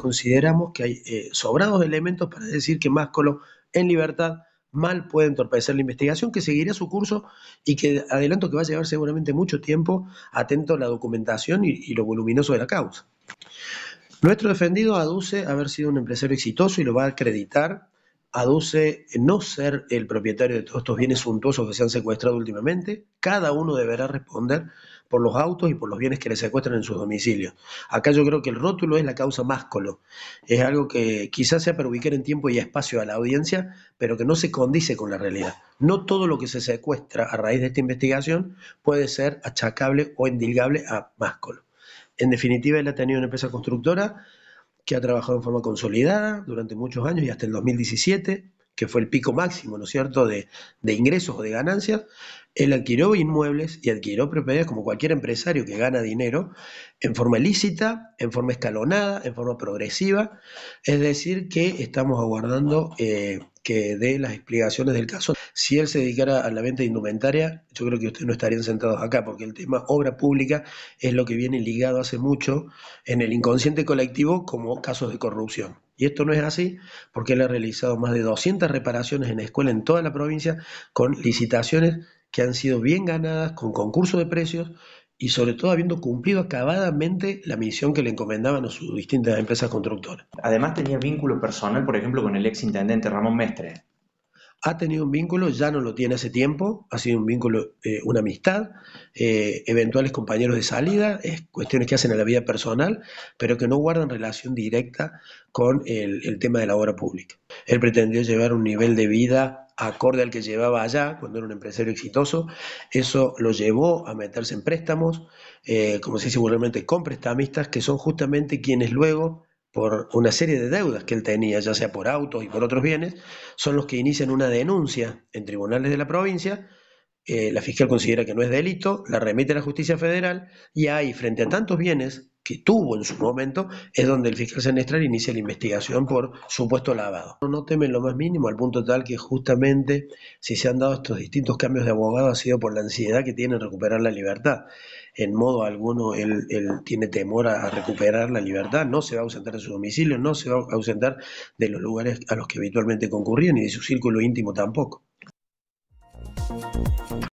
consideramos que hay eh, sobrados elementos para decir que Máscolo en libertad mal puede entorpecer la investigación que seguirá su curso y que adelanto que va a llevar seguramente mucho tiempo atento a la documentación y lo voluminoso de la causa. Nuestro defendido aduce haber sido un empresario exitoso y lo va a acreditar aduce no ser el propietario de todos estos bienes suntuosos que se han secuestrado últimamente, cada uno deberá responder por los autos y por los bienes que le secuestran en sus domicilios. Acá yo creo que el rótulo es la causa máscolo. Es algo que quizás sea para ubicar en tiempo y espacio a la audiencia, pero que no se condice con la realidad. No todo lo que se secuestra a raíz de esta investigación puede ser achacable o endilgable a máscolo. En definitiva, él ha tenido una empresa constructora que ha trabajado en forma consolidada durante muchos años y hasta el 2017, que fue el pico máximo, ¿no es cierto?, de, de ingresos o de ganancias, él adquirió inmuebles y adquirió propiedades como cualquier empresario que gana dinero en forma ilícita, en forma escalonada, en forma progresiva. Es decir, que estamos aguardando eh, que dé las explicaciones del caso. Si él se dedicara a la venta indumentaria, yo creo que ustedes no estarían sentados acá, porque el tema obra pública es lo que viene ligado hace mucho en el inconsciente colectivo como casos de corrupción. Y esto no es así porque él ha realizado más de 200 reparaciones en la escuela en toda la provincia con licitaciones que han sido bien ganadas con concurso de precios y sobre todo habiendo cumplido acabadamente la misión que le encomendaban a sus distintas empresas constructoras. Además tenía vínculo personal, por ejemplo, con el ex intendente Ramón Mestre. Ha tenido un vínculo, ya no lo tiene hace tiempo, ha sido un vínculo, eh, una amistad, eh, eventuales compañeros de salida, es cuestiones que hacen a la vida personal, pero que no guardan relación directa con el, el tema de la obra pública. Él pretendió llevar un nivel de vida acorde al que llevaba allá, cuando era un empresario exitoso. Eso lo llevó a meterse en préstamos, eh, como se dice vulgarmente, con prestamistas, que son justamente quienes luego, por una serie de deudas que él tenía, ya sea por autos y por otros bienes, son los que inician una denuncia en tribunales de la provincia. Eh, la fiscal considera que no es delito, la remite a la justicia federal y ahí, frente a tantos bienes que tuvo en su momento, es donde el fiscal Senestral inicia la investigación por supuesto lavado. No temen lo más mínimo, al punto tal que justamente si se han dado estos distintos cambios de abogado ha sido por la ansiedad que tiene en recuperar la libertad. En modo alguno él, tiene temor a, a, recuperar la libertad, no se va a ausentar de su domicilio, no se va a ausentar de los lugares a los que habitualmente concurría, ni de su círculo íntimo tampoco.